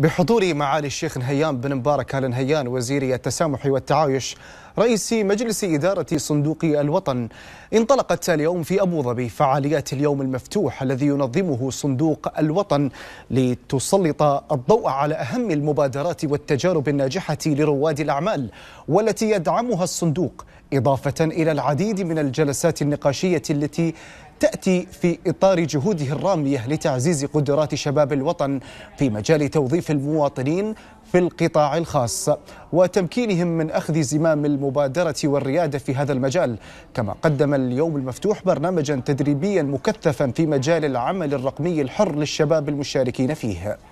بحضور معالي الشيخ نهيان بن مبارك آل نهيان وزير التسامح والتعايش رئيس مجلس إدارة صندوق الوطن انطلقت اليوم في أبو ظبي فعاليات اليوم المفتوح الذي ينظمه صندوق الوطن لتسلط الضوء على أهم المبادرات والتجارب الناجحة لرواد الأعمال والتي يدعمها الصندوق إضافة إلى العديد من الجلسات النقاشية التي تأتي في إطار جهوده الرامية لتعزيز قدرات شباب الوطن في مجال توظيف المواطنين في القطاع الخاص وتمكينهم من أخذ زمام المبادرة والريادة في هذا المجال كما قدم اليوم المفتوح برنامجا تدريبيا مكثفا في مجال العمل الرقمي الحر للشباب المشاركين فيه